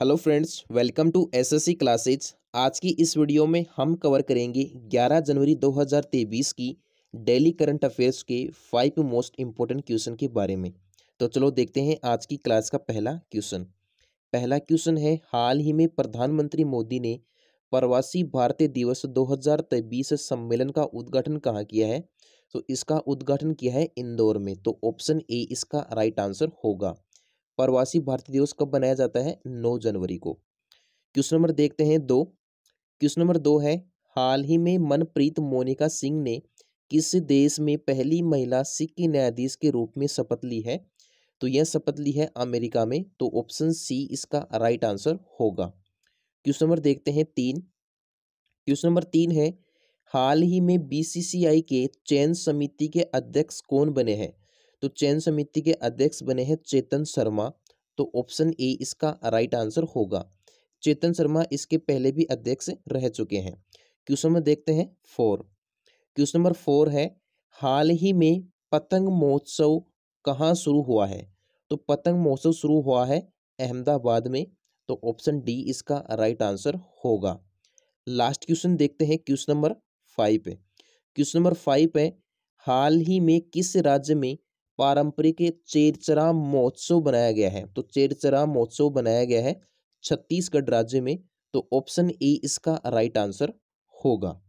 hello friends welcome to SSC classes आज की इस वीडियो में हम कवर करेंगे 11 जनवरी 2023 की डेली करंट अफेयर्स के फाइव मोस्ट इम्पोर्टेंट क्वेश्चन के बारे में तो चलो देखते हैं आज की क्लास का पहला क्वेश्चन पहला क्वेश्चन है हाल ही में प्रधानमंत्री मोदी ने प्रवासी भारतीय दिवस दो सम्मेलन का उद्घाटन कहाँ किया है तो इसका उद्घाटन किया है इंदौर में तो ऑप्शन ए इसका राइट आंसर होगा प्रवासी भारतीय दिवस कब बनाया जाता है नौ जनवरी को क्वेश्चन नंबर देखते हैं दो क्वेश्चन नंबर दो है हाल ही में मनप्रीत मोनिका सिंह ने किस देश में पहली महिला सिख न्यायाधीश के रूप में शपथ ली है तो यह शपथ ली है अमेरिका में तो ऑप्शन सी इसका राइट आंसर होगा क्वेश्चन नंबर देखते हैं तीन क्वेश्चन नंबर तीन है हाल ही में बीसीसीआई के चयन समिति के अध्यक्ष कौन बने हैं तो चयन समिति के अध्यक्ष बने हैं चेतन शर्मा तो ऑप्शन ए इसका राइट आंसर होगा चेतन शर्मा इसके पहले भी अध्यक्ष रह चुके हैं क्वेश्चन नंबर देखते हैं फोर क्वेश्चन नंबर फोर है हाल ही में पतंग महोत्सव कहाँ शुरू हुआ है तो पतंग महोत्सव शुरू हुआ है अहमदाबाद में तो ऑप्शन डी इसका राइट आंसर होगा लास्ट क्वेश्चन देखते हैं question number five question number five है हाल ही में किस राज्य में पारंपरिक चेरचरा महोत्सव बनाया गया है तो चेरचरा महोत्सव बनाया गया है छत्तीसगढ़ राज्य में तो ऑप्शन ए इसका राइट आंसर होगा